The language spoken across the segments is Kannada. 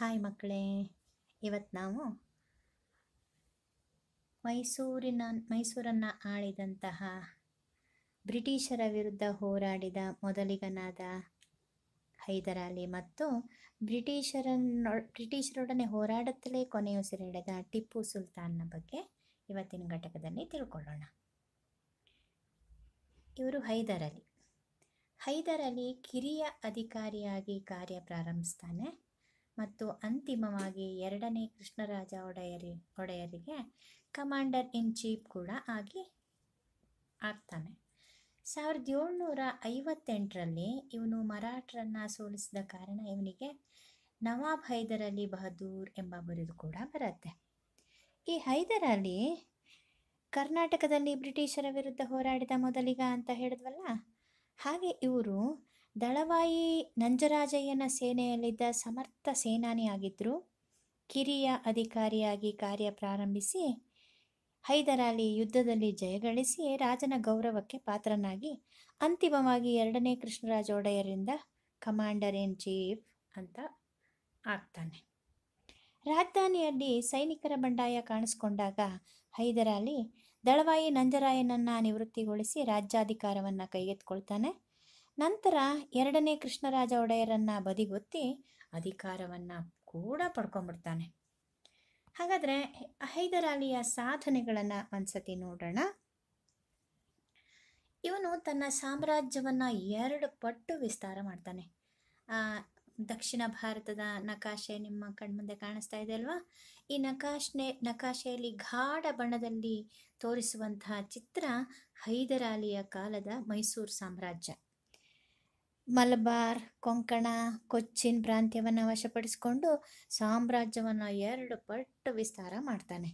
ಹಾಯ್ ಮಕ್ಕಳೇ ಇವತ್ತು ನಾವು ಮೈಸೂರಿನ ಮೈಸೂರನ್ನು ಆಳಿದಂತಹ ಬ್ರಿಟಿಷರ ವಿರುದ್ಧ ಹೋರಾಡಿದ ಮೊದಲಿಗನಾದ ಹೈದರಾಲಿ ಮತ್ತು ಬ್ರಿಟಿಷರನ್ನೊ ಬ್ರಿಟಿಷರೊಡನೆ ಹೋರಾಡುತ್ತಲೇ ಕೊನೆಯುಸಿರೆಳೆದ ಟಿಪ್ಪು ಸುಲ್ತಾನ್ನ ಬಗ್ಗೆ ಇವತ್ತಿನ ಘಟಕದಲ್ಲಿ ತಿಳ್ಕೊಳ್ಳೋಣ ಇವರು ಹೈದರಾಲಿ ಹೈದರಾಲಿ ಕಿರಿಯ ಅಧಿಕಾರಿಯಾಗಿ ಕಾರ್ಯ ಪ್ರಾರಂಭಿಸ್ತಾನೆ ಮತ್ತು ಅಂತಿಮವಾಗಿ ಎರಡನೇ ಕೃಷ್ಣರಾಜ ಒಡೆಯರಿ ಒಡೆಯರಿಗೆ ಕಮಾಂಡರ್ ಇನ್ ಚೀಫ್ ಕೂಡ ಆಗಿ ಆಗ್ತಾನೆ ಸಾವಿರದ ಏಳ್ನೂರ ಐವತ್ತೆಂಟರಲ್ಲಿ ಇವನು ಮರಾಠರನ್ನು ಸೋಲಿಸಿದ ಕಾರಣ ಇವನಿಗೆ ನವಾಬ್ ಹೈದರ್ ಅಲಿ ಬಹದ್ದೂರ್ ಎಂಬ ಬಿರುದು ಕೂಡ ಬರುತ್ತೆ ಈ ಹೈದರ್ ಅಲಿ ಕರ್ನಾಟಕದಲ್ಲಿ ಬ್ರಿಟಿಷರ ವಿರುದ್ಧ ಹೋರಾಡಿದ ಮೊದಲಿಗ ಅಂತ ಹೇಳಿದ್ವಲ್ಲ ಹಾಗೆ ಇವರು ದಳವಾಯಿ ನಂಜರಾಜಯ್ಯನ ಸೇನೆಯಲ್ಲಿದ್ದ ಸಮರ್ಥ ಸೇನಾನಿಯಾಗಿದ್ದರು ಕಿರಿಯ ಅಧಿಕಾರಿಯಾಗಿ ಕಾರ್ಯ ಪ್ರಾರಂಭಿಸಿ ಹೈದರಾಲಿ ಯುದ್ಧದಲ್ಲಿ ಜಯಗಳಿಸಿ ರಾಜನ ಗೌರವಕ್ಕೆ ಪಾತ್ರನಾಗಿ ಅಂತಿಮವಾಗಿ ಎರಡನೇ ಕೃಷ್ಣರಾಜ ಒಡೆಯರಿಂದ ಕಮಾಂಡರ್ ಇನ್ ಚೀಫ್ ಅಂತ ಆಗ್ತಾನೆ ರಾಜಧಾನಿಯಲ್ಲಿ ಸೈನಿಕರ ಬಂಡಾಯ ಕಾಣಿಸ್ಕೊಂಡಾಗ ಹೈದರಾಲಿ ದಳವಾಯಿ ನಂಜರಾಯನನ್ನು ನಿವೃತ್ತಿಗೊಳಿಸಿ ರಾಜ್ಯಾಧಿಕಾರವನ್ನು ಕೈಗೆತ್ಕೊಳ್ತಾನೆ ನಂತರ ಎರಡನೇ ಕೃಷ್ಣರಾಜ ಒಡೆಯರನ್ನು ಬದಿಗೊತ್ತಿ ಅಧಿಕಾರವನ್ನು ಕೂಡ ಪಡ್ಕೊಂಡ್ಬಿಡ್ತಾನೆ ಹಾಗಾದರೆ ಹೈದರಾಲಿಯ ಸಾಧನೆಗಳನ್ನು ಒಂದ್ಸತಿ ನೋಡೋಣ ಇವನು ತನ್ನ ಸಾಮ್ರಾಜ್ಯವನ್ನು ಎರಡು ಪಟ್ಟು ವಿಸ್ತಾರ ಮಾಡ್ತಾನೆ ದಕ್ಷಿಣ ಭಾರತದ ನಕಾಶೆ ನಿಮ್ಮ ಕಣ್ಮುಂದೆ ಕಾಣಿಸ್ತಾ ಇದೆ ಅಲ್ವಾ ಈ ನಕಾಶ್ನೆ ನಕಾಶೆಯಲ್ಲಿ ಗಾಢ ಬಣ್ಣದಲ್ಲಿ ತೋರಿಸುವಂತಹ ಚಿತ್ರ ಹೈದರಾಲಿಯ ಕಾಲದ ಮೈಸೂರು ಸಾಮ್ರಾಜ್ಯ ಮಲಬಾರ್ ಕೊಂಕಣ ಕೊಚ್ಚಿನ್ ಪ್ರಾಂತ್ಯವನ್ನು ವಶಪಡಿಸಿಕೊಂಡು ಸಾಮ್ರಾಜ್ಯವನ್ನು ಎರಡು ಪಟ್ಟು ವಿಸ್ತಾರ ಮಾಡ್ತಾನೆ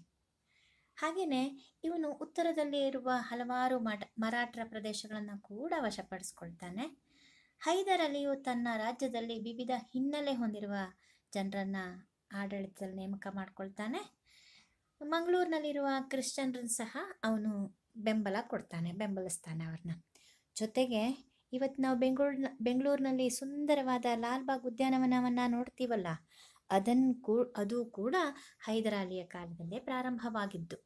ಹಾಗೆಯೇ ಇವನು ಉತ್ತರದಲ್ಲಿ ಇರುವ ಹಲವಾರು ಮಠ ಮರಾಠರ ಪ್ರದೇಶಗಳನ್ನು ಕೂಡ ವಶಪಡಿಸ್ಕೊಳ್ತಾನೆ ಹೈದರಲಿಯು ತನ್ನ ರಾಜ್ಯದಲ್ಲಿ ವಿವಿಧ ಹಿನ್ನೆಲೆ ಹೊಂದಿರುವ ಜನರನ್ನ ಆಡಳಿತದಲ್ಲಿ ನೇಮಕ ಮಾಡ್ಕೊಳ್ತಾನೆ ಮಂಗಳೂರಿನಲ್ಲಿರುವ ಕ್ರಿಶ್ಚಿಯನ್ರನ್ನು ಸಹ ಅವನು ಬೆಂಬಲ ಕೊಡ್ತಾನೆ ಬೆಂಬಲಿಸ್ತಾನೆ ಅವ್ರನ್ನ ಜೊತೆಗೆ ಇವತ್ತು ನಾವು ಬೆಂಗಳೂರ್ನ ಬೆಂಗಳೂರಿನಲ್ಲಿ ಸುಂದರವಾದ ಲಾಲ್ಬಾಗ್ ಉದ್ಯಾನವನವನ್ನು ನೋಡ್ತೀವಲ್ಲ ಅದನ್ನು ಕೂ ಅದು ಕೂಡ ಹೈದರಾಲಿಯ ಕಾಲದಲ್ಲೇ ಪ್ರಾರಂಭವಾಗಿದ್ದು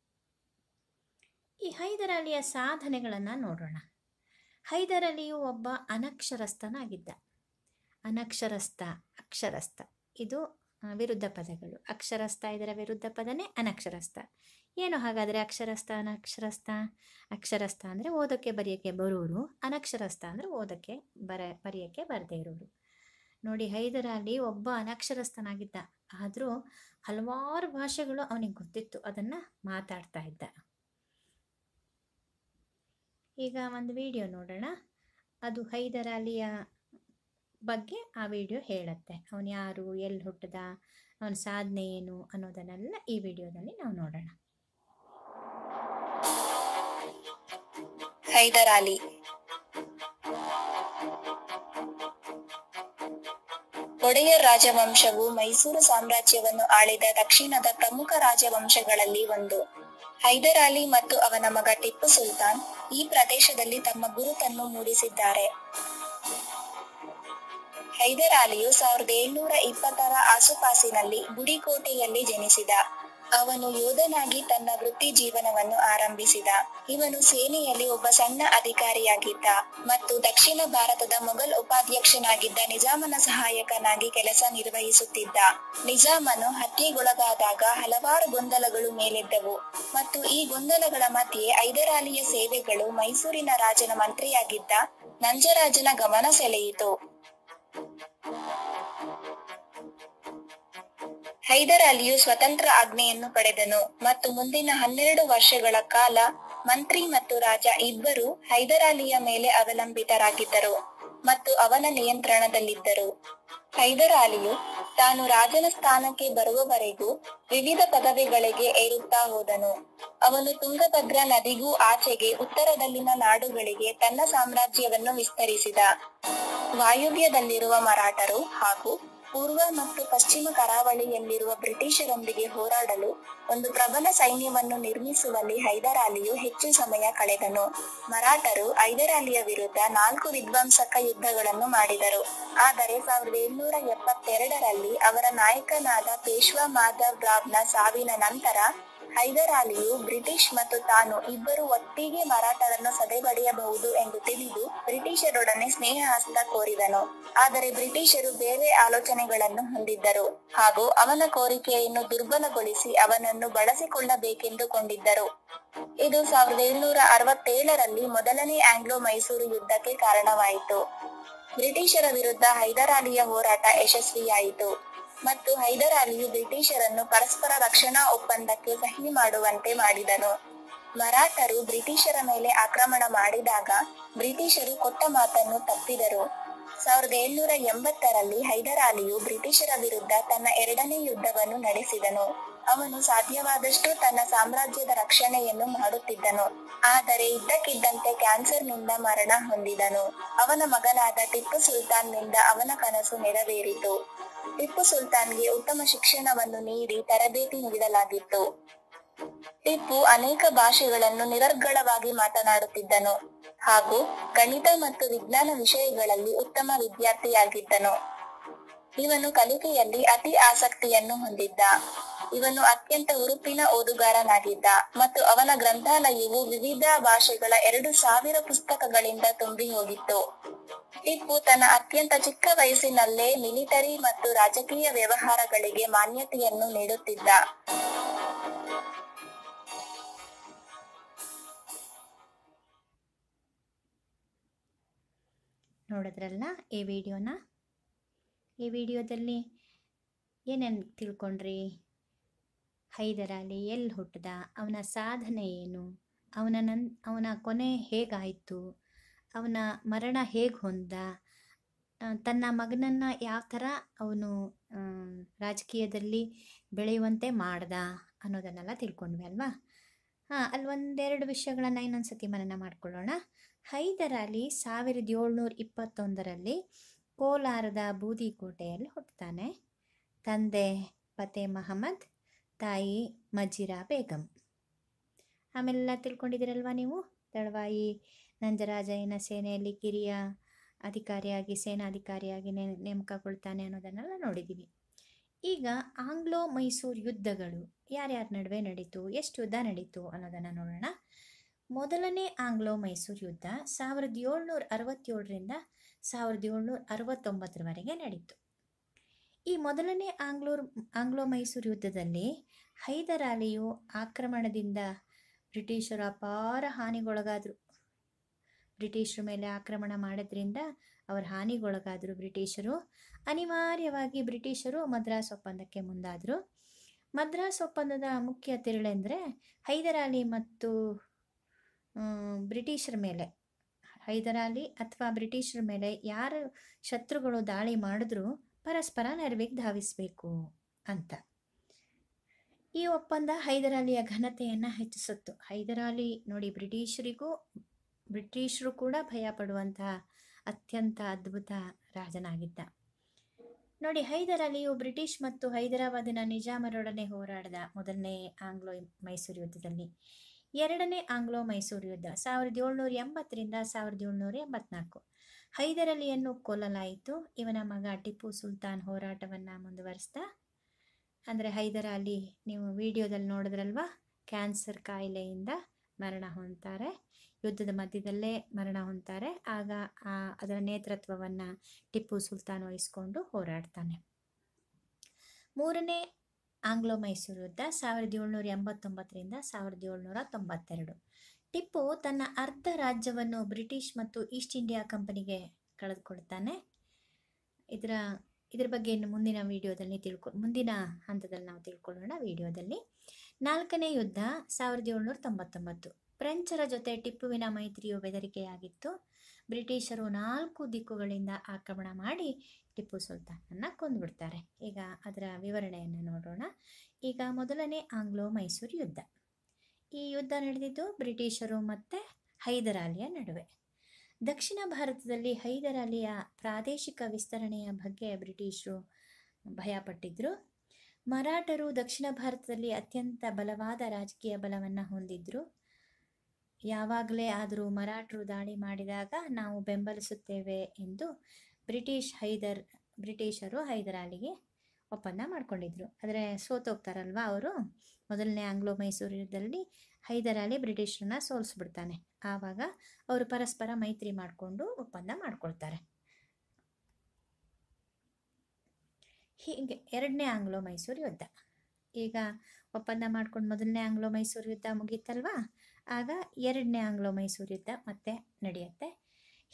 ಈ ಹೈದರಾಲಿಯ ಸಾಧನೆಗಳನ್ನು ನೋಡೋಣ ಹೈದರಾಲಿಯು ಒಬ್ಬ ಅನಕ್ಷರಸ್ಥನಾಗಿದ್ದ ಅನಕ್ಷರಸ್ಥ ಅಕ್ಷರಸ್ಥ ಇದು ವಿರುದ್ಧ ಪದಗಳು ಅಕ್ಷರಸ್ಥ ಇದರ ವಿರುದ್ಧ ಪದನೇ ಅನಕ್ಷರಸ್ಥ ಏನು ಹಾಗಾದರೆ ಅಕ್ಷರಸ್ಥ ಅನಕ್ಷರಸ್ಥ ಅಕ್ಷರಸ್ಥ ಅಂದರೆ ಓದೋಕ್ಕೆ ಬರೆಯೋಕ್ಕೆ ಬರೋರು ಅನಕ್ಷರಸ್ಥ ಅಂದರೆ ಓದೋಕ್ಕೆ ಬರ ಬರೆಯೋಕ್ಕೆ ಬರದೇ ಇರೋರು ನೋಡಿ ಹೈದರಾಲಿ ಒಬ್ಬ ಅನಕ್ಷರಸ್ಥನಾಗಿದ್ದ ಆದರೂ ಹಲವಾರು ಭಾಷೆಗಳು ಅವನಿಗೆ ಗೊತ್ತಿತ್ತು ಅದನ್ನು ಮಾತಾಡ್ತಾ ಇದ್ದ ಈಗ ಒಂದು ವಿಡಿಯೋ ನೋಡೋಣ ಅದು ಹೈದರಾಲಿಯ ಬಗ್ಗೆ ಆ ವಿಡಿಯೋ ಹೇಳುತ್ತೆ ಅವನು ಯಾರು ಎಲ್ಲಿ ಹುಟ್ಟಿದ ಅವನ ಸಾಧನೆ ಏನು ಅನ್ನೋದನ್ನೆಲ್ಲ ಈ ವಿಡಿಯೋದಲ್ಲಿ ನಾವು ನೋಡೋಣ ಹೈದರ್ ಅಲಿ ಒಡೆಯರ್ ರಾಜವಂಶವು ಮೈಸೂರು ಸಾಮ್ರಾಜ್ಯವನ್ನು ಆಳಿದ ದಕ್ಷಿಣದ ಪ್ರಮುಖ ರಾಜವಂಶಗಳಲ್ಲಿ ಒಂದು ಹೈದರ್ ಅಲಿ ಮತ್ತು ಅವನ ಮಗ ಟಿಪ್ಪು ಸುಲ್ತಾನ್ ಈ ಪ್ರದೇಶದಲ್ಲಿ ತಮ್ಮ ಗುರುತನ್ನು ಮೂಡಿಸಿದ್ದಾರೆ ಹೈದರಾಲಿಯು ಸಾವಿರದ ಏಳ್ನೂರ ಇಪ್ಪತ್ತರ ಆಸುಪಾಸಿನಲ್ಲಿ ಗುಡಿಕೋಟೆಯಲ್ಲಿ ಜನಿಸಿದ ಅವನು ಯೋಧನಾಗಿ ತನ್ನ ವೃತ್ತಿ ಜೀವನವನ್ನು ಆರಂಭಿಸಿದ ಇವನು ಸೇನೆಯಲ್ಲಿ ಒಬ್ಬ ಸಣ್ಣ ಅಧಿಕಾರಿಯಾಗಿದ್ದ ಮತ್ತು ದಕ್ಷಿಣ ಭಾರತದ ಮೊಘಲ್ ಉಪಾಧ್ಯಕ್ಷನಾಗಿದ್ದ ನಿಜಾಮನ ಸಹಾಯಕನಾಗಿ ಕೆಲಸ ನಿರ್ವಹಿಸುತ್ತಿದ್ದ ನಿಜಾಮನು ಹತ್ಯೆಗೊಳಗಾದಾಗ ಹಲವಾರು ಗೊಂದಲಗಳು ಮೇಲಿದ್ದವು ಮತ್ತು ಈ ಗೊಂದಲಗಳ ಮಧ್ಯೆ ಐದರಾಲಿಯ ಸೇವೆಗಳು ಮೈಸೂರಿನ ರಾಜನ ಮಂತ್ರಿಯಾಗಿದ್ದ ನಂಜರಾಜನ ಗಮನ ಸೆಳೆಯಿತು ಹೈದರ್ ಅಲಿಯು ಸ್ವತಂತ್ರ ಆಜ್ಞೆಯನ್ನು ಪಡೆದನು ಮತ್ತು ಮುಂದಿನ ಹನ್ನೆರಡು ವರ್ಷಗಳ ಕಾಲ ಮಂತ್ರಿ ಮತ್ತು ರಾಜ ಹೈದರ್ ಹೈದರಾಲಿಯ ಮೇಲೆ ಅವಲಂಬಿತರಾಗಿದ್ದರು ಮತ್ತು ಅವನ ನಿಯಂತ್ರಣದಲ್ಲಿದ್ದರು ಹೈದರಾಲಿಯು ತಾನು ರಾಜನ ಸ್ಥಾನಕ್ಕೆ ಬರುವವರೆಗೂ ವಿವಿಧ ಪದವಿಗಳಿಗೆ ಏರುತ್ತಾ ಹೋದನು ಅವನು ತುಂಗಭದ್ರಾ ನದಿಗೂ ಆಚೆಗೆ ಉತ್ತರದಲ್ಲಿನ ನಾಡುಗಳಿಗೆ ತನ್ನ ಸಾಮ್ರಾಜ್ಯವನ್ನು ವಿಸ್ತರಿಸಿದ ವಾಯುವ್ಯದಲ್ಲಿರುವ ಮರಾಠರು ಹಾಗೂ ಪೂರ್ವ ಮತ್ತು ಪಶ್ಚಿಮ ಕರಾವಳಿಯಲ್ಲಿರುವ ಬ್ರಿಟಿಷರೊಂದಿಗೆ ಹೋರಾಡಲು ಒಂದು ಪ್ರಬಲ ಸೈನ್ಯವನ್ನು ನಿರ್ಮಿಸುವಲ್ಲಿ ಹೈದರಾಲಿಯು ಹೆಚ್ಚು ಸಮಯ ಕಳೆದನು ಮರಾಠರು ಹೈದರಾಲಿಯ ವಿರುದ್ಧ ನಾಲ್ಕು ವಿಧ್ವಂಸಕ ಯುದ್ಧಗಳನ್ನು ಮಾಡಿದರು ಆದರೆ ಸಾವಿರದ ಏಳ್ನೂರ ಎಪ್ಪತ್ತೆರಡರಲ್ಲಿ ಅವರ ನಾಯಕನಾದ ಪೇಶ್ವಾ ಮಾಧವ್ ರಾವ್ನ ಸಾವಿನ ನಂತರ ಹೈದರ್ ಅಲಿಯು ಬ್ರಿಟಿಷ್ ಮತ್ತು ತಾನು ಇಬ್ಬರು ಒಟ್ಟಿಗೆ ಮರಾಠರನ್ನು ಸದೆಬಡಿಯಬಹುದು ಎಂದು ತಿಳಿದು ಬ್ರಿಟಿಷರೊಡನೆ ಸ್ನೇಹ ಹಸ್ತ ಕೋರಿದನು ಆದರೆ ಬ್ರಿಟಿಷರು ಬೇರೆ ಆಲೋಚನೆಗಳನ್ನು ಹೊಂದಿದ್ದರು ಹಾಗೂ ಅವನ ಕೋರಿಕೆಯನ್ನು ದುರ್ಬಲಗೊಳಿಸಿ ಅವನನ್ನು ಬಳಸಿಕೊಳ್ಳಬೇಕೆಂದುಕೊಂಡಿದ್ದರು ಇದು ಸಾವಿರದ ಏಳುನೂರ ಅರವತ್ತೇಳರಲ್ಲಿ ಮೊದಲನೇ ಆಂಗ್ಲೋ ಮೈಸೂರು ಯುದ್ಧಕ್ಕೆ ಕಾರಣವಾಯಿತು ಬ್ರಿಟಿಷರ ವಿರುದ್ಧ ಹೈದರಾಲಿಯ ಹೋರಾಟ ಯಶಸ್ವಿಯಾಯಿತು ಮತ್ತು ಹೈದರ್ ಅಲಿಯು ಬ್ರಿಟಿಷರನ್ನು ಪರಸ್ಪರ ರಕ್ಷಣಾ ಒಪ್ಪಂದಕ್ಕೆ ಸಹಿ ಮಾಡುವಂತೆ ಮಾಡಿದನು ಮರಾಠರು ಬ್ರಿಟಿಷರ ಮೇಲೆ ಆಕ್ರಮಣ ಮಾಡಿದಾಗ ಬ್ರಿಟಿಷರು ಕೊಟ್ಟ ಮಾತನ್ನು ತಪ್ಪಿದರು ಸಾವಿರದ ಏಳ್ನೂರ ಎಂಬತ್ತರಲ್ಲಿ ಹೈದರ್ ಅಲಿಯು ಬ್ರಿಟಿಷರ ವಿರುದ್ಧ ತನ್ನ ಎರಡನೇ ಯುದ್ಧವನ್ನು ನಡೆಸಿದನು ಅವನು ಸಾಧ್ಯವಾದಷ್ಟು ತನ್ನ ಸಾಮ್ರಾಜ್ಯದ ರಕ್ಷಣೆಯನ್ನು ಮಾಡುತ್ತಿದ್ದನು ಆದರೆ ಇದ್ದಕ್ಕಿದ್ದಂತೆ ಕ್ಯಾನ್ಸರ್ನಿಂದ ಮರಣ ಹೊಂದಿದನು ಅವನ ಮಗನಾದ ಟಿಪ್ಪು ನಿಂದ ಅವನ ಕನಸು ನೆರವೇರಿತು ಟಿಪ್ಪು ಸುಲ್ತಾನ್ಗೆ ಉತ್ತಮ ಶಿಕ್ಷಣವನ್ನು ನೀಡಿ ತರಬೇತಿ ನೀಡಲಾಗಿತ್ತು ಟಿಪ್ಪು ಅನೇಕ ಭಾಷೆಗಳನ್ನು ನಿರರ್ಗಳವಾಗಿ ಮಾತನಾಡುತ್ತಿದ್ದನು ಹಾಗೂ ಗಣಿತ ಮತ್ತು ವಿಜ್ಞಾನ ವಿಷಯಗಳಲ್ಲಿ ಉತ್ತಮ ವಿದ್ಯಾರ್ಥಿಯಾಗಿದ್ದನು ಇವನು ಕಲಿಕೆಯಲ್ಲಿ ಅತಿ ಆಸಕ್ತಿಯನ್ನು ಹೊಂದಿದ್ದ ಇವನು ಅತ್ಯಂತ ಹುರುಪಿನ ಓದುಗಾರನಾಗಿದ್ದ ಮತ್ತು ಅವನ ಗ್ರಂಥಾಲಯವು ವಿವಿಧ ಭಾಷೆಗಳ ಎರಡು ಸಾವಿರ ಪುಸ್ತಕಗಳಿಂದ ತುಂಬಿ ಹೋಗಿತ್ತು ಟಿಪ್ಪು ತನ್ನ ಅತ್ಯಂತ ಚಿಕ್ಕ ವಯಸ್ಸಿನಲ್ಲೇ ಮಿಲಿಟರಿ ಮತ್ತು ರಾಜಕೀಯ ವ್ಯವಹಾರಗಳಿಗೆ ಮಾನ್ಯತೆಯನ್ನು ನೀಡುತ್ತಿದ್ದ ನೋಡಿದ್ರಲ್ಲ ಈ ವಿಡಿಯೋನ ಈ ವಿಡಿಯೋದಲ್ಲಿ ಏನೇನು ತಿಳ್ಕೊಂಡ್ರಿ ಹೈದರಾಲಿ ಎಲ್ಲಿ ಹುಟ್ಟಿದ ಅವನ ಸಾಧನೆ ಏನು ಅವನ ನನ್ ಅವನ ಕೊನೆ ಹೇಗಾಯಿತು ಅವನ ಮರಣ ಹೇಗೆ ಹೊಂದ ತನ್ನ ಮಗನನ್ನು ಯಾವ ಥರ ಅವನು ರಾಜಕೀಯದಲ್ಲಿ ಬೆಳೆಯುವಂತೆ ಮಾಡ್ದ ಅನ್ನೋದನ್ನೆಲ್ಲ ತಿಳ್ಕೊಂಡ್ವಿ ಅಲ್ವಾ ಹಾಂ ಅಲ್ಲಿ ಒಂದೆರಡು ವಿಷಯಗಳನ್ನು ಸತಿ ಮನನ ಮಾಡಿಕೊಳ್ಳೋಣ ಹೈದರಾಲಿ ಸಾವಿರದ ಏಳ್ನೂರ ಇಪ್ಪತ್ತೊಂದರಲ್ಲಿ ಕೋಲಾರದ ಬೂದಿಕೋಟೆಯಲ್ಲಿ ಹುಟ್ಟುತ್ತಾನೆ ತಂದೆ ಫತೆ ಮಹಮ್ಮದ್ ತಾಯಿ ಮಜಿರಾ ಬೇಗಂ ಆಮೇಲೆಲ್ಲ ತಿಳ್ಕೊಂಡಿದ್ದೀರಲ್ವಾ ನೀವು ದಳವಾಯಿ ನಂಜರಾಜಯ್ಯನ ಸೇನೆಯಲ್ಲಿ ಕಿರಿಯ ಅಧಿಕಾರಿಯಾಗಿ ಸೇನಾಧಿಕಾರಿಯಾಗಿ ನೇ ನೇಮಕಗೊಳ್ತಾನೆ ಅನ್ನೋದನ್ನೆಲ್ಲ ನೋಡಿದ್ದೀವಿ ಈಗ ಆಂಗ್ಲೋ ಮೈಸೂರು ಯುದ್ಧಗಳು ಯಾರ್ಯಾರ ನಡುವೆ ನಡೀತು ಎಷ್ಟು ಯುದ್ಧ ನಡೀತು ಅನ್ನೋದನ್ನು ನೋಡೋಣ ಮೊದಲನೇ ಆಂಗ್ಲೋ ಮೈಸೂರು ಯುದ್ಧ ಸಾವಿರದ ಏಳ್ನೂರ ಅರವತ್ತೇಳರಿಂದ ಸಾವಿರದ ಏಳ್ನೂರ ಅರವತ್ತೊಂಬತ್ತರವರೆಗೆ ನಡೀತು ಈ ಮೊದಲನೇ ಆಂಗ್ಲೋರ್ ಆಂಗ್ಲೋ ಮೈಸೂರು ಯುದ್ಧದಲ್ಲಿ ಹೈದರಾಲಿಯು ಆಕ್ರಮಣದಿಂದ ಬ್ರಿಟಿಷರು ಅಪಾರ ಹಾನಿಗೊಳಗಾದರು ಬ್ರಿಟಿಷರ ಮೇಲೆ ಆಕ್ರಮಣ ಮಾಡೋದ್ರಿಂದ ಅವರ ಹಾನಿಗೊಳಗಾದರು ಬ್ರಿಟಿಷರು ಅನಿವಾರ್ಯವಾಗಿ ಬ್ರಿಟಿಷರು ಮದ್ರಾಸ್ ಒಪ್ಪಂದಕ್ಕೆ ಮುಂದಾದರು ಮದ್ರಾಸ್ ಒಪ್ಪಂದದ ಮುಖ್ಯ ತಿರುಳೆಂದರೆ ಹೈದರಾಲಿ ಮತ್ತು ಬ್ರಿಟಿಷರ ಮೇಲೆ ಹೈದರಾಲಿ ಅಥವಾ ಬ್ರಿಟಿಷರ ಮೇಲೆ ಯಾರು ಶತ್ರುಗಳು ದಾಳಿ ಮಾಡಿದ್ರು ಪರಸ್ಪರ ನೆರವಿಗೆ ಧಾವಿಸಬೇಕು ಅಂತ ಈ ಒಪ್ಪಂದ ಹೈದರಾಲಿಯ ಘನತೆಯನ್ನು ಹೆಚ್ಚಿಸಿತ್ತು ಹೈದರಾಲಿ ನೋಡಿ ಬ್ರಿಟಿಷರಿಗೂ ಬ್ರಿಟಿಷರು ಕೂಡ ಪಡುವಂತಹ ಅತ್ಯಂತ ಅದ್ಭುತ ರಾಜನಾಗಿದ್ದ ನೋಡಿ ಹೈದರಾಲಿಯು ಬ್ರಿಟಿಷ್ ಮತ್ತು ಹೈದರಾಬಾದಿನ ನಿಜಾಮರೊಡನೆ ಹೋರಾಡಿದ ಮೊದಲನೇ ಆಂಗ್ಲೋ ಮೈಸೂರು ಯುದ್ಧದಲ್ಲಿ ಎರಡನೇ ಆಂಗ್ಲೋ ಮೈಸೂರು ಯುದ್ಧ ಸಾವಿರದ ಏಳ್ನೂರ ಎಂಬತ್ತರಿಂದ ಸಾವಿರದ ಏಳ್ನೂರ ಎಂಬತ್ನಾಲ್ಕು ಹೈದರಲಿಯನ್ನು ಕೊಲ್ಲಲಾಯಿತು ಇವನ ಮಗ ಟಿಪ್ಪು ಸುಲ್ತಾನ್ ಹೋರಾಟವನ್ನು ಮುಂದುವರಿಸ್ತಾ ಅಂದರೆ ಹೈದರ ನೀವು ವಿಡಿಯೋದಲ್ಲಿ ನೋಡಿದ್ರಲ್ವಾ ಕ್ಯಾನ್ಸರ್ ಕಾಯಿಲೆಯಿಂದ ಮರಣ ಹೊಂತಾರೆ ಯುದ್ಧದ ಮಧ್ಯದಲ್ಲೇ ಮರಣ ಹೊಂತಾರೆ ಆಗ ಅದರ ನೇತೃತ್ವವನ್ನು ಟಿಪ್ಪು ಸುಲ್ತಾನ್ ವಹಿಸಿಕೊಂಡು ಹೋರಾಡ್ತಾನೆ ಮೂರನೇ ಆಂಗ್ಲೋ ಮೈಸೂರು ಯುದ್ಧ ಸಾವಿರದ ಏಳ್ನೂರ ಎಂಬತ್ತೊಂಬತ್ತರಿಂದ ಸಾವಿರದ ಏಳ್ನೂರ ತೊಂಬತ್ತೆರಡು ಟಿಪ್ಪು ತನ್ನ ಅರ್ಧ ರಾಜ್ಯವನ್ನು ಬ್ರಿಟಿಷ್ ಮತ್ತು ಈಸ್ಟ್ ಇಂಡಿಯಾ ಕಂಪನಿಗೆ ಕಳೆದುಕೊಡ್ತಾನೆ ಇದರ ಇದ್ರ ಬಗ್ಗೆ ಇನ್ನು ಮುಂದಿನ ವಿಡಿಯೋದಲ್ಲಿ ತಿಳ್ಕೊ ಮುಂದಿನ ಹಂತದಲ್ಲಿ ನಾವು ತಿಳ್ಕೊಳ್ಳೋಣ ವಿಡಿಯೋದಲ್ಲಿ ನಾಲ್ಕನೇ ಯುದ್ಧ ಸಾವಿರದ ಏಳ್ನೂರ ತೊಂಬತ್ತೊಂಬತ್ತು ಫ್ರೆಂಚರ ಜೊತೆ ಟಿಪ್ಪುವಿನ ಮೈತ್ರಿಯು ಬೆದರಿಕೆಯಾಗಿತ್ತು ಬ್ರಿಟಿಷರು ನಾಲ್ಕು ದಿಕ್ಕುಗಳಿಂದ ಆಕ್ರಮಣ ಮಾಡಿ ಟಿಪ್ಪು ಸುಲ್ತಾನನ್ನು ಕೊಂದುಬಿಡ್ತಾರೆ ಈಗ ಅದರ ವಿವರಣೆಯನ್ನು ನೋಡೋಣ ಈಗ ಮೊದಲನೇ ಆಂಗ್ಲೋ ಮೈಸೂರು ಯುದ್ಧ ಈ ಯುದ್ಧ ನಡೆದಿದ್ದು ಬ್ರಿಟಿಷರು ಮತ್ತು ಹೈದರಾಲಿಯ ನಡುವೆ ದಕ್ಷಿಣ ಭಾರತದಲ್ಲಿ ಹೈದರಾಲಿಯ ಪ್ರಾದೇಶಿಕ ವಿಸ್ತರಣೆಯ ಬಗ್ಗೆ ಬ್ರಿಟಿಷರು ಭಯಪಟ್ಟಿದ್ರು ಮರಾಠರು ದಕ್ಷಿಣ ಭಾರತದಲ್ಲಿ ಅತ್ಯಂತ ಬಲವಾದ ರಾಜಕೀಯ ಬಲವನ್ನು ಹೊಂದಿದ್ರು ಯಾವಾಗಲೇ ಆದರೂ ಮರಾಠರು ದಾಳಿ ಮಾಡಿದಾಗ ನಾವು ಬೆಂಬಲಿಸುತ್ತೇವೆ ಎಂದು ಬ್ರಿಟಿಷ್ ಹೈದರ್ ಬ್ರಿಟಿಷರು ಹೈದರಾಲಿಗೆ ಒಪ್ಪಂದ ಮಾಡ್ಕೊಂಡಿದ್ರು ಆದರೆ ಸೋತೋಗ್ತಾರಲ್ವಾ ಅವರು ಮೊದಲನೇ ಆಂಗ್ಲೋ ಮೈಸೂರು ಯುದ್ಧದಲ್ಲಿ ಹೈದರಾಲಿ ಬ್ರಿಟಿಷರನ್ನ ಸೋಲಿಸ್ಬಿಡ್ತಾನೆ ಆವಾಗ ಅವರು ಪರಸ್ಪರ ಮೈತ್ರಿ ಮಾಡಿಕೊಂಡು ಒಪ್ಪಂದ ಮಾಡ್ಕೊಳ್ತಾರೆ ಹೀಗೆ ಎರಡನೇ ಆಂಗ್ಲೋ ಮೈಸೂರು ಯುದ್ಧ ಈಗ ಒಪ್ಪಂದ ಮಾಡ್ಕೊಂಡು ಮೊದಲನೇ ಆಂಗ್ಲೋ ಮೈಸೂರು ಯುದ್ಧ ಮುಗೀತಲ್ವಾ ಆಗ ಎರಡನೇ ಆಂಗ್ಲೋ ಮೈಸೂರು ಯುದ್ಧ ಮತ್ತೆ ನಡೆಯುತ್ತೆ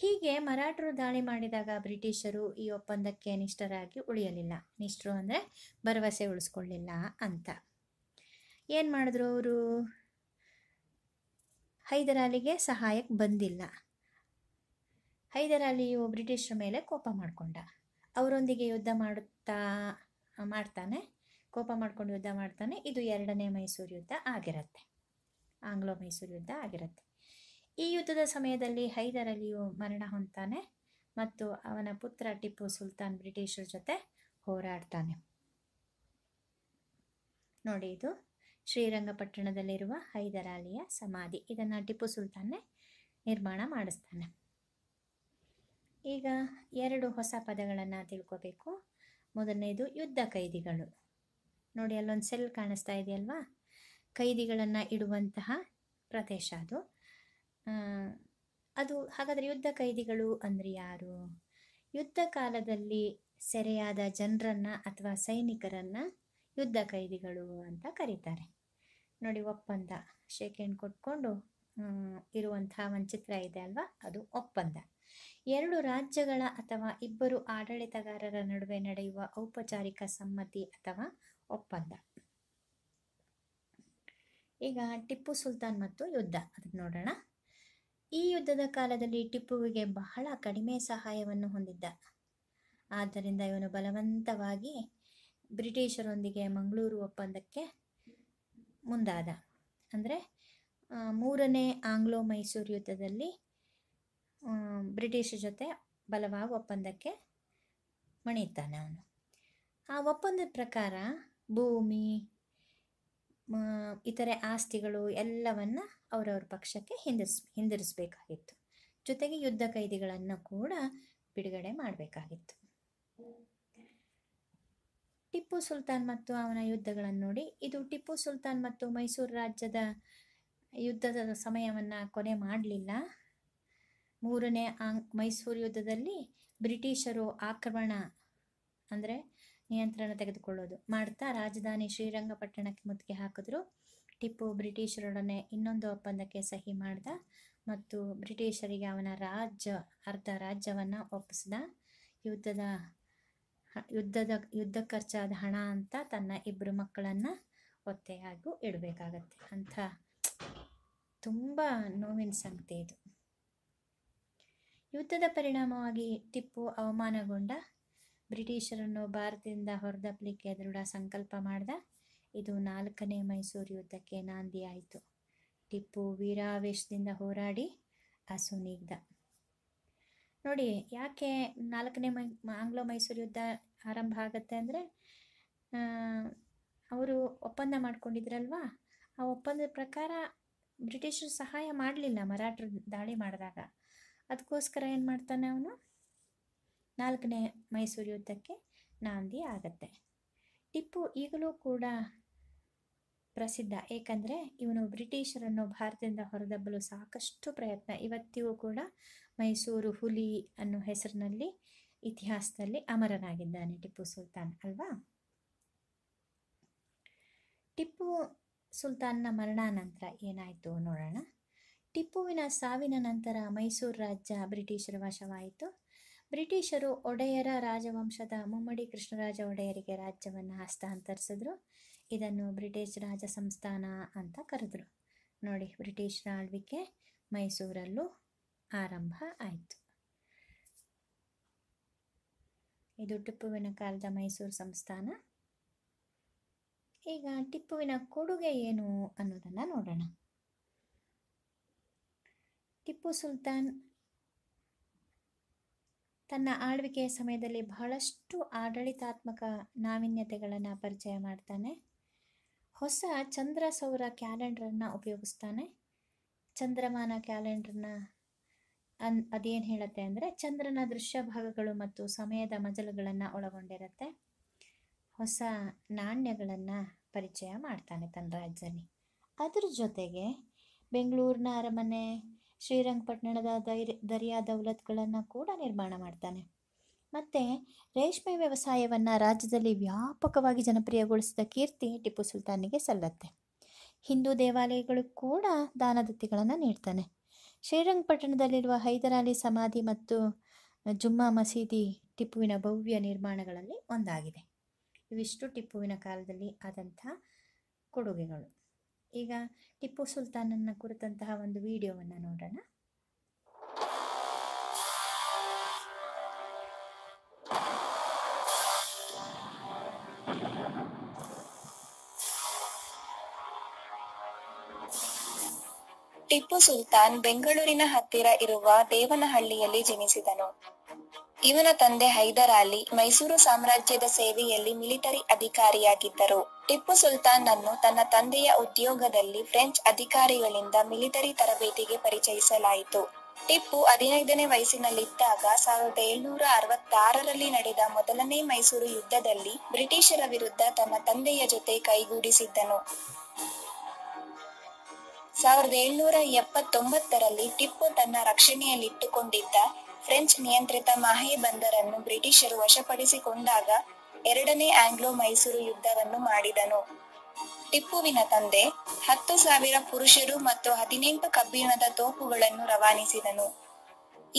ಹೀಗೆ ಮರಾಠರು ದಾಳಿ ಮಾಡಿದಾಗ ಬ್ರಿಟಿಷರು ಈ ಒಪ್ಪಂದಕ್ಕೆ ನಿಷ್ಠರಾಗಿ ಉಳಿಯಲಿಲ್ಲ ನಿಷ್ಠರು ಅಂದರೆ ಭರವಸೆ ಉಳಿಸ್ಕೊಳ್ಳಿಲ್ಲ ಅಂತ ಏನು ಮಾಡಿದ್ರು ಅವರು ಹೈದರಾಲಿಗೆ ಸಹಾಯಕ್ಕೆ ಬಂದಿಲ್ಲ ಹೈದರಾಲಿಯು ಬ್ರಿಟಿಷರ ಮೇಲೆ ಕೋಪ ಮಾಡಿಕೊಂಡ ಅವರೊಂದಿಗೆ ಯುದ್ಧ ಮಾಡುತ್ತಾ ಮಾಡ್ತಾನೆ ಕೋಪ ಮಾಡ್ಕೊಂಡು ಯುದ್ಧ ಮಾಡ್ತಾನೆ ಇದು ಎರಡನೇ ಮೈಸೂರು ಯುದ್ಧ ಆಗಿರುತ್ತೆ ಆಂಗ್ಲೋ ಮೈಸೂರು ಯುದ್ಧ ಆಗಿರುತ್ತೆ ಈ ಯುದ್ಧದ ಸಮಯದಲ್ಲಿ ಹೈದರಾಲಿಯು ಮರಣ ಹೊಂದ್ತಾನೆ ಮತ್ತು ಅವನ ಪುತ್ರ ಟಿಪ್ಪು ಸುಲ್ತಾನ್ ಬ್ರಿಟಿಷರ ಜೊತೆ ಹೋರಾಡ್ತಾನೆ ನೋಡಿ ಇದು ಶ್ರೀರಂಗಪಟ್ಟಣದಲ್ಲಿರುವ ಹೈದರಾಲಿಯ ಸಮಾಧಿ ಇದನ್ನು ಟಿಪ್ಪು ಸುಲ್ತಾನೆ ನಿರ್ಮಾಣ ಮಾಡಿಸ್ತಾನೆ ಈಗ ಎರಡು ಹೊಸ ಪದಗಳನ್ನು ತಿಳ್ಕೋಬೇಕು ಮೊದಲನೇದು ಯುದ್ಧ ಕೈದಿಗಳು ನೋಡಿ ಅಲ್ಲೊಂದು ಸೆಲ್ ಕಾಣಿಸ್ತಾ ಇದೆಯಲ್ವಾ ಕೈದಿಗಳನ್ನು ಇಡುವಂತಹ ಪ್ರದೇಶ ಅದು ಅದು ಹಾಗಾದರೆ ಯುದ್ಧ ಕೈದಿಗಳು ಅಂದರೆ ಯಾರು ಯುದ್ಧ ಕಾಲದಲ್ಲಿ ಸೆರೆಯಾದ ಜನರನ್ನು ಅಥವಾ ಸೈನಿಕರನ್ನು ಯುದ್ಧ ಕೈದಿಗಳು ಅಂತ ಕರೀತಾರೆ ನೋಡಿ ಒಪ್ಪಂದ ಶೇಕ್ ಹ್ಯಾಂಡ್ ಕೊಟ್ಕೊಂಡು ಇರುವಂತಹ ಒಂದು ಚಿತ್ರ ಇದೆ ಅಲ್ವಾ ಅದು ಒಪ್ಪಂದ ಎರಡು ರಾಜ್ಯಗಳ ಅಥವಾ ಇಬ್ಬರು ಆಡಳಿತಗಾರರ ನಡುವೆ ನಡೆಯುವ ಔಪಚಾರಿಕ ಸಮ್ಮತಿ ಅಥವಾ ಒಪ್ಪಂದ ಈಗ ಟಿಪ್ಪು ಸುಲ್ತಾನ್ ಮತ್ತು ಯುದ್ಧ ಅದನ್ನ ನೋಡೋಣ ಈ ಯುದ್ಧದ ಕಾಲದಲ್ಲಿ ಟಿಪ್ಪುವಿಗೆ ಬಹಳ ಕಡಿಮೆ ಸಹಾಯವನ್ನು ಹೊಂದಿದ್ದ ಆದ್ದರಿಂದ ಇವನು ಬಲವಂತವಾಗಿ ಬ್ರಿಟಿಷರೊಂದಿಗೆ ಮಂಗಳೂರು ಒಪ್ಪಂದಕ್ಕೆ ಮುಂದಾದ ಅಂದರೆ ಮೂರನೇ ಆಂಗ್ಲೋ ಮೈಸೂರು ಯುದ್ಧದಲ್ಲಿ ಬ್ರಿಟಿಷ್ ಜೊತೆ ಬಲವಾಗಿ ಒಪ್ಪಂದಕ್ಕೆ ಮಣಿತಾನೆ ಅವನು ಆ ಒಪ್ಪಂದದ ಪ್ರಕಾರ ಭೂಮಿ ಇತರೆ ಆಸ್ತಿಗಳು ಎಲ್ಲವನ್ನು ಅವರವ್ರ ಪಕ್ಷಕ್ಕೆ ಹಿಂದಿರ್ಸ್ ಹಿಂದಿರಿಸಬೇಕಾಗಿತ್ತು ಜೊತೆಗೆ ಯುದ್ಧ ಕೈದಿಗಳನ್ನು ಕೂಡ ಬಿಡುಗಡೆ ಮಾಡಬೇಕಾಗಿತ್ತು ಟಿಪ್ಪು ಸುಲ್ತಾನ್ ಮತ್ತು ಅವನ ಯುದ್ಧಗಳನ್ನು ನೋಡಿ ಇದು ಟಿಪ್ಪು ಸುಲ್ತಾನ್ ಮತ್ತು ಮೈಸೂರು ರಾಜ್ಯದ ಯುದ್ಧದ ಸಮಯವನ್ನು ಕೊನೆ ಮಾಡಲಿಲ್ಲ ಮೂರನೇ ಆಂಗ್ ಮೈಸೂರು ಯುದ್ಧದಲ್ಲಿ ಬ್ರಿಟಿಷರು ಆಕ್ರಮಣ ಅಂದರೆ ನಿಯಂತ್ರಣ ತೆಗೆದುಕೊಳ್ಳೋದು ಮಾಡ್ತಾ ರಾಜಧಾನಿ ಶ್ರೀರಂಗಪಟ್ಟಣಕ್ಕೆ ಮುತ್ತಿಗೆ ಹಾಕಿದ್ರು ಟಿಪ್ಪು ಬ್ರಿಟಿಷರೊಡನೆ ಇನ್ನೊಂದು ಒಪ್ಪಂದಕ್ಕೆ ಸಹಿ ಮಾಡ್ದ ಮತ್ತು ಬ್ರಿಟಿಷರಿಗೆ ಅವನ ರಾಜ್ಯ ಅರ್ಧ ರಾಜ್ಯವನ್ನು ಒಪ್ಪಿಸ್ದ ಯುದ್ಧದ ಯುದ್ಧದ ಯುದ್ಧ ಖರ್ಚಾದ ಹಣ ಅಂತ ತನ್ನ ಇಬ್ಬರು ಮಕ್ಕಳನ್ನು ಒತ್ತೆಯಾಗೂ ಇಡಬೇಕಾಗತ್ತೆ ಅಂಥ ತುಂಬ ನೋವಿನ ಸಂಗತಿ ಇದು ಯುದ್ಧದ ಪರಿಣಾಮವಾಗಿ ಟಿಪ್ಪು ಅವಮಾನಗೊಂಡ ಬ್ರಿಟಿಷರನ್ನು ಭಾರತದಿಂದ ಹೊರದಪ್ಪಲಿಕ್ಕೆ ದೃಢ ಸಂಕಲ್ಪ ಮಾಡಿದ ಇದು ನಾಲ್ಕನೇ ಮೈಸೂರು ಯುದ್ಧಕ್ಕೆ ನಾಂದಿಯಾಯಿತು ಟಿಪ್ಪು ವೀರಾವೇಶದಿಂದ ಹೋರಾಡಿ ಅಸುನೀಗ್ದ ನೋಡಿ ಯಾಕೆ ನಾಲ್ಕನೇ ಮೈ ಆಂಗ್ಲೋ ಮೈಸೂರು ಯುದ್ಧ ಆರಂಭ ಆಗುತ್ತೆ ಅಂದರೆ ಅವರು ಒಪ್ಪಂದ ಮಾಡ್ಕೊಂಡಿದ್ರಲ್ವಾ ಆ ಒಪ್ಪಂದದ ಪ್ರಕಾರ ಬ್ರಿಟಿಷರು ಸಹಾಯ ಮಾಡಲಿಲ್ಲ ಮರಾಠರು ದಾಳಿ ಮಾಡಿದಾಗ ಅದಕ್ಕೋಸ್ಕರ ಏನು ಮಾಡ್ತಾನೆ ಅವನು ನಾಲ್ಕನೇ ಮೈಸೂರು ಯುದ್ಧಕ್ಕೆ ನಾಂದಿ ಆಗತ್ತೆ ಟಿಪ್ಪು ಈಗಲೂ ಕೂಡ ಪ್ರಸಿದ್ಧ ಏಕೆಂದರೆ ಇವನು ಬ್ರಿಟಿಷರನ್ನು ಭಾರತದಿಂದ ಹೊರದಬ್ಬಲು ಸಾಕಷ್ಟು ಪ್ರಯತ್ನ ಇವತ್ತಿಗೂ ಕೂಡ ಮೈಸೂರು ಹುಲಿ ಅನ್ನೋ ಹೆಸರಿನಲ್ಲಿ ಇತಿಹಾಸದಲ್ಲಿ ಅಮರನಾಗಿದ್ದಾನೆ ಟಿಪ್ಪು ಸುಲ್ತಾನ್ ಅಲ್ವಾ ಟಿಪ್ಪು ಸುಲ್ತಾನ್ನ ಮರಣಾನಂತರ ಏನಾಯಿತು ನೋಡೋಣ ಟಿಪ್ಪುವಿನ ಸಾವಿನ ನಂತರ ಮೈಸೂರು ರಾಜ್ಯ ಬ್ರಿಟಿಷರ ವಶವಾಯಿತು ಬ್ರಿಟಿಷರು ಒಡೆಯರ ರಾಜವಂಶದ ಮುಮ್ಮಡಿ ಕೃಷ್ಣರಾಜ ಒಡೆಯರಿಗೆ ರಾಜ್ಯವನ್ನು ಹಸ್ತಾಂತರಿಸಿದ್ರು ಇದನ್ನು ಬ್ರಿಟಿಷ್ ರಾಜ ಸಂಸ್ಥಾನ ಅಂತ ಕರೆದರು ನೋಡಿ ಬ್ರಿಟಿಷರ ಆಳ್ವಿಕೆ ಮೈಸೂರಲ್ಲೂ ಆರಂಭ ಆಯಿತು ಇದು ಟಿಪ್ಪುವಿನ ಕಾಲದ ಮೈಸೂರು ಸಂಸ್ಥಾನ ಈಗ ಟಿಪ್ಪುವಿನ ಕೊಡುಗೆ ಏನು ಅನ್ನೋದನ್ನು ನೋಡೋಣ ಟಿಪ್ಪು ಸುಲ್ತಾನ್ ತನ್ನ ಆಳ್ವಿಕೆಯ ಸಮಯದಲ್ಲಿ ಬಹಳಷ್ಟು ಆಡಳಿತಾತ್ಮಕ ನಾವೀನ್ಯತೆಗಳನ್ನು ಪರಿಚಯ ಮಾಡ್ತಾನೆ ಹೊಸ ಚಂದ್ರ ಸೌರ ಕ್ಯಾಲೆಂಡ್ರನ್ನು ಉಪಯೋಗಿಸ್ತಾನೆ ಚಂದ್ರಮಾನ ಕ್ಯಾಲೆಂಡ್ರನ್ನ ಅನ್ ಅದೇನು ಹೇಳುತ್ತೆ ಅಂದರೆ ಚಂದ್ರನ ದೃಶ್ಯ ಭಾಗಗಳು ಮತ್ತು ಸಮಯದ ಮಜಲುಗಳನ್ನು ಒಳಗೊಂಡಿರುತ್ತೆ ಹೊಸ ನಾಣ್ಯಗಳನ್ನು ಪರಿಚಯ ಮಾಡ್ತಾನೆ ತನ್ನ ರಾಜ್ಯದಲ್ಲಿ ಅದ್ರ ಜೊತೆಗೆ ಬೆಂಗಳೂರಿನ ಅರಮನೆ ಶ್ರೀರಂಗಪಟ್ಟಣದ ದೈರ್ ದರಿಯಾ ದೌಲತ್ಗಳನ್ನು ಕೂಡ ನಿರ್ಮಾಣ ಮಾಡ್ತಾನೆ ಮತ್ತು ರೇಷ್ಮೆ ವ್ಯವಸಾಯವನ್ನು ರಾಜ್ಯದಲ್ಲಿ ವ್ಯಾಪಕವಾಗಿ ಜನಪ್ರಿಯಗೊಳಿಸಿದ ಕೀರ್ತಿ ಟಿಪ್ಪು ಸುಲ್ತಾನಿಗೆ ಸಲ್ಲತ್ತೆ ಹಿಂದೂ ದೇವಾಲಯಗಳು ಕೂಡ ದಾನದತ್ತಿಗಳನ್ನು ನೀಡ್ತಾನೆ ಶ್ರೀರಂಗಪಟ್ಟಣದಲ್ಲಿರುವ ಹೈದರಾಲಿ ಸಮಾಧಿ ಮತ್ತು ಜುಮ್ಮಾ ಮಸೀದಿ ಟಿಪ್ಪುವಿನ ಭವ್ಯ ನಿರ್ಮಾಣಗಳಲ್ಲಿ ಒಂದಾಗಿದೆ ಇವಿಷ್ಟು ಟಿಪ್ಪುವಿನ ಕಾಲದಲ್ಲಿ ಆದಂಥ ಕೊಡುಗೆಗಳು ಈಗ ಟಿಪ್ಪು ಸುಲ್ತಾನನ ಕುರಿತಂತಹ ಒಂದು ವಿಡಿಯೋವನ್ನು ನೋಡೋಣ ಟಿಪ್ಪು ಸುಲ್ತಾನ್ ಬೆಂಗಳೂರಿನ ಹತ್ತಿರ ಇರುವ ದೇವನಹಳ್ಳಿಯಲ್ಲಿ ಜನಿಸಿದನು ಇವನ ತಂದೆ ಹೈದರ್ ಅಲಿ ಮೈಸೂರು ಸಾಮ್ರಾಜ್ಯದ ಸೇವೆಯಲ್ಲಿ ಮಿಲಿಟರಿ ಅಧಿಕಾರಿಯಾಗಿದ್ದರು ಟಿಪ್ಪು ಸುಲ್ತಾನ್ ಅನ್ನು ತನ್ನ ತಂದೆಯ ಉದ್ಯೋಗದಲ್ಲಿ ಫ್ರೆಂಚ್ ಅಧಿಕಾರಿಗಳಿಂದ ಮಿಲಿಟರಿ ತರಬೇತಿಗೆ ಪರಿಚಯಿಸಲಾಯಿತು ಟಿಪ್ಪು ಹದಿನೈದನೇ ವಯಸ್ಸಿನಲ್ಲಿದ್ದಾಗ ಸಾವಿರದ ಏಳ್ನೂರ ಅರವತ್ತಾರರಲ್ಲಿ ನಡೆದ ಮೊದಲನೇ ಮೈಸೂರು ಯುದ್ಧದಲ್ಲಿ ಬ್ರಿಟಿಷರ ವಿರುದ್ಧ ತನ್ನ ತಂದೆಯ ಜೊತೆ ಕೈಗೂಡಿಸಿದ್ದನು ಸಾವಿರದ ಏಳ್ನೂರ ಎಪ್ಪತ್ತೊಂಬತ್ತರಲ್ಲಿ ಟಿಪ್ಪು ತನ್ನ ರಕ್ಷಣೆಯಲ್ಲಿಟ್ಟುಕೊಂಡಿದ್ದ ಫ್ರೆಂಚ್ ನಿಯಂತ್ರಿತ ಮಾಹೆ ಬಂದರನ್ನು ಬ್ರಿಟಿಷರು ವಶಪಡಿಸಿಕೊಂಡಾಗ ಎರಡನೇ ಆಂಗ್ಲೋ ಮೈಸೂರು ಯುದ್ಧವನ್ನು ಮಾಡಿದನು ಟಿಪ್ಪುವಿನ ತಂದೆ ಹತ್ತು ಸಾವಿರ ಪುರುಷರು ಮತ್ತು ಹದಿನೆಂಟು ಕಬ್ಬಿಣದ ತೋಪುಗಳನ್ನು ರವಾನಿಸಿದನು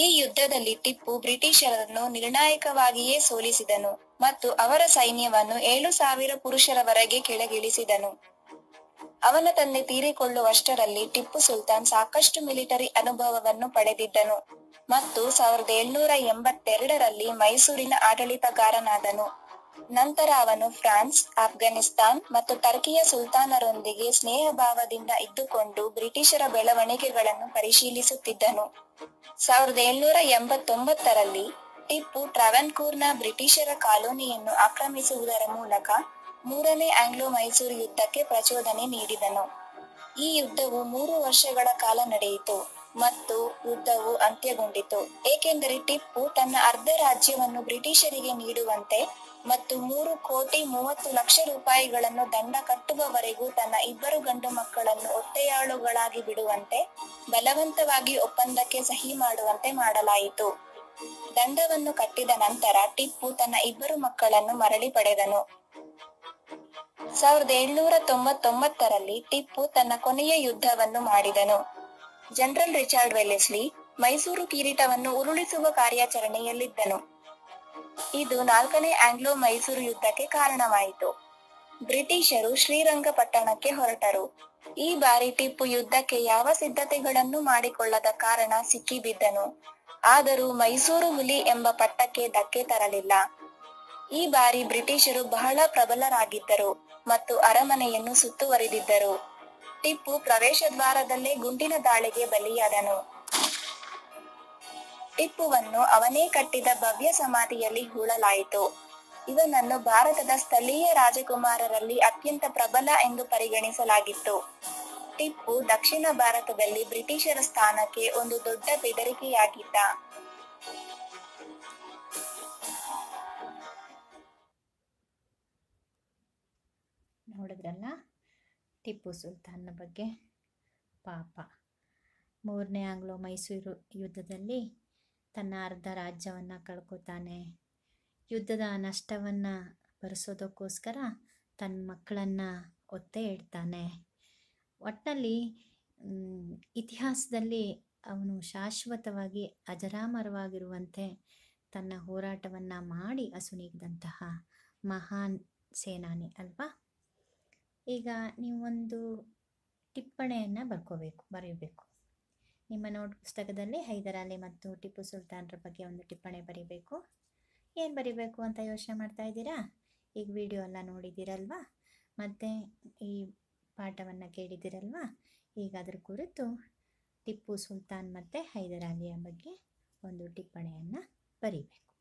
ಈ ಯುದ್ಧದಲ್ಲಿ ಟಿಪ್ಪು ಬ್ರಿಟಿಷರನ್ನು ನಿರ್ಣಾಯಕವಾಗಿಯೇ ಸೋಲಿಸಿದನು ಮತ್ತು ಅವರ ಸೈನ್ಯವನ್ನು ಏಳು ಸಾವಿರ ಪುರುಷರವರೆಗೆ ಕೆಳಗಿಳಿಸಿದನು ಅವನ ತಂದೆ ತೀರಿಕೊಳ್ಳುವಷ್ಟರಲ್ಲಿ ಟಿಪ್ಪು ಸುಲ್ತಾನ್ ಸಾಕಷ್ಟು ಮಿಲಿಟರಿ ಅನುಭವವನ್ನು ಪಡೆದಿದ್ದನು ಮತ್ತು ಸಾವಿರದ ಏಳ್ನೂರ ಎಂಬತ್ತೆರಡರಲ್ಲಿ ಮೈಸೂರಿನ ಆಡಳಿತಗಾರನಾದನು ನಂತರ ಅವನು ಫ್ರಾನ್ಸ್ ಆಫ್ಘಾನಿಸ್ತಾನ್ ಮತ್ತು ಟರ್ಕಿಯ ಸುಲ್ತಾನರೊಂದಿಗೆ ಸ್ನೇಹಭಾವದಿಂದ ಇದ್ದುಕೊಂಡು ಬ್ರಿಟಿಷರ ಬೆಳವಣಿಗೆಗಳನ್ನು ಪರಿಶೀಲಿಸುತ್ತಿದ್ದನು ಸಾವಿರದ ಏಳ್ನೂರ ಎಂಬತ್ತೊಂಬತ್ತರಲ್ಲಿ ಟಿಪ್ಪು ಟ್ರಾವನ್ಕೂರ್ನ ಬ್ರಿಟಿಷರ ಕಾಲೋನಿಯನ್ನು ಆಕ್ರಮಿಸುವುದರ ಮೂಲಕ ಮೂರನೇ ಆಂಗ್ಲೋ ಮೈಸೂರು ಯುದ್ಧಕ್ಕೆ ಪ್ರಚೋದನೆ ನೀಡಿದನು ಈ ಯುದ್ಧವು ಮೂರು ವರ್ಷಗಳ ಕಾಲ ನಡೆಯಿತು ಮತ್ತು ಯುದ್ಧವು ಅಂತ್ಯಗೊಂಡಿತು ಏಕೆಂದರೆ ಟಿಪ್ಪು ತನ್ನ ಅರ್ಧ ರಾಜ್ಯವನ್ನು ಬ್ರಿಟಿಷರಿಗೆ ನೀಡುವಂತೆ ಮತ್ತು ಮೂರು ಕೋಟಿ ಮೂವತ್ತು ಲಕ್ಷ ರೂಪಾಯಿಗಳನ್ನು ದಂಡ ಕಟ್ಟುವವರೆಗೂ ತನ್ನ ಇಬ್ಬರು ಗಂಡು ಮಕ್ಕಳನ್ನು ಒತ್ತೆಯಾಳುಗಳಾಗಿ ಬಿಡುವಂತೆ ಬಲವಂತವಾಗಿ ಒಪ್ಪಂದಕ್ಕೆ ಸಹಿ ಮಾಡುವಂತೆ ಮಾಡಲಾಯಿತು ದಂಡವನ್ನು ಕಟ್ಟಿದ ನಂತರ ಟಿಪ್ಪು ತನ್ನ ಇಬ್ಬರು ಮಕ್ಕಳನ್ನು ಮರಳಿ ಪಡೆದನು ಸಾವಿರದ ಏಳ್ನೂರ ತೊಂಬತ್ತೊಂಬತ್ತರಲ್ಲಿ ಟಿಪ್ಪು ತನ್ನ ಕೊನೆಯ ಯುದ್ಧವನ್ನು ಮಾಡಿದನು ಜನರಲ್ ರಿಚರ್ಡ್ ವೆಲ್ಲೆಸ್ಲಿ ಮೈಸೂರು ಕಿರೀಟವನ್ನು ಉರುಳಿಸುವ ಕಾರ್ಯಾಚರಣೆಯಲ್ಲಿದ್ದನು ಇದು ನಾಲ್ಕನೇ ಆಂಗ್ಲೋ ಮೈಸೂರು ಯುದ್ಧಕ್ಕೆ ಕಾರಣವಾಯಿತು ಬ್ರಿಟಿಷರು ಶ್ರೀರಂಗಪಟ್ಟಣಕ್ಕೆ ಹೊರಟರು ಈ ಬಾರಿ ಟಿಪ್ಪು ಯುದ್ಧಕ್ಕೆ ಯಾವ ಸಿದ್ಧತೆಗಳನ್ನು ಮಾಡಿಕೊಳ್ಳದ ಕಾರಣ ಸಿಕ್ಕಿಬಿದ್ದನು ಆದರೂ ಮೈಸೂರು ಹುಲಿ ಎಂಬ ಪಟ್ಟಕ್ಕೆ ಧಕ್ಕೆ ತರಲಿಲ್ಲ ಈ ಬಾರಿ ಬ್ರಿಟಿಷರು ಬಹಳ ಪ್ರಬಲರಾಗಿದ್ದರು ಮತ್ತು ಅರಮನೆಯನ್ನು ಸುತ್ತುವರಿದಿದ್ದರು ಟಿಪ್ಪು ಪ್ರವೇಶ ದ್ವಾರದಲ್ಲೇ ಗುಂಡಿನ ದಾಳಿಗೆ ಬಲಿಯಾದನು ಟಿಪ್ಪುವನ್ನು ಅವನೇ ಕಟ್ಟಿದ ಭವ್ಯ ಸಮಾಧಿಯಲ್ಲಿ ಹೂಳಲಾಯಿತು ಇವನನ್ನು ಭಾರತದ ಸ್ಥಳೀಯ ರಾಜಕುಮಾರರಲ್ಲಿ ಅತ್ಯಂತ ಪ್ರಬಲ ಎಂದು ಪರಿಗಣಿಸಲಾಗಿತ್ತು ಟಿಪ್ಪು ದಕ್ಷಿಣ ಭಾರತದಲ್ಲಿ ಬ್ರಿಟಿಷರ ಸ್ಥಾನಕ್ಕೆ ಒಂದು ದೊಡ್ಡ ಬೆದರಿಕೆಯಾಗಿದ್ದ ನೋಡಿದ್ರಲ್ಲ ಟಿಪ್ಪು ಸುಲ್ತಾನ್ನ ಬಗ್ಗೆ ಪಾಪ ಮೂರನೇ ಆಂಗ್ಲೋ ಮೈಸೂರು ಯುದ್ಧದಲ್ಲಿ ತನ್ನ ಅರ್ಧ ರಾಜ್ಯವನ್ನು ಕಳ್ಕೊತಾನೆ ಯುದ್ಧದ ನಷ್ಟವನ್ನು ಭರಿಸೋದಕ್ಕೋಸ್ಕರ ತನ್ನ ಮಕ್ಕಳನ್ನು ಒತ್ತೆ ಇಡ್ತಾನೆ ಒಟ್ಟಲ್ಲಿ ಇತಿಹಾಸದಲ್ಲಿ ಅವನು ಶಾಶ್ವತವಾಗಿ ಅಜರಾಮರವಾಗಿರುವಂತೆ ತನ್ನ ಹೋರಾಟವನ್ನು ಮಾಡಿ ಅಸುನೀಗಿದಂತಹ ಮಹಾನ್ ಸೇನಾನಿ ಅಲ್ವಾ ಈಗ ನೀವೊಂದು ಟಿಪ್ಪಣೆಯನ್ನು ಬರ್ಕೋಬೇಕು ಬರೆಯಬೇಕು ನಿಮ್ಮ ನೋಟ್ ಪುಸ್ತಕದಲ್ಲಿ ಹೈದರಾಲಿ ಮತ್ತು ಟಿಪ್ಪು ಸುಲ್ತಾನ್ರ ಬಗ್ಗೆ ಒಂದು ಟಿಪ್ಪಣಿ ಬರೀಬೇಕು ಏನು ಬರಿಬೇಕು ಅಂತ ಯೋಚನೆ ಮಾಡ್ತಾ ಇದ್ದೀರಾ ಈಗ ವಿಡಿಯೋ ಎಲ್ಲ ನೋಡಿದ್ದೀರಲ್ವಾ ಮತ್ತು ಈ ಪಾಠವನ್ನು ಕೇಳಿದ್ದೀರಲ್ವಾ ಈಗ ಅದರ ಕುರಿತು ಟಿಪ್ಪು ಸುಲ್ತಾನ್ ಮತ್ತು ಹೈದರಾಲಿಯ ಬಗ್ಗೆ ಒಂದು ಟಿಪ್ಪಣಿಯನ್ನು ಬರೀಬೇಕು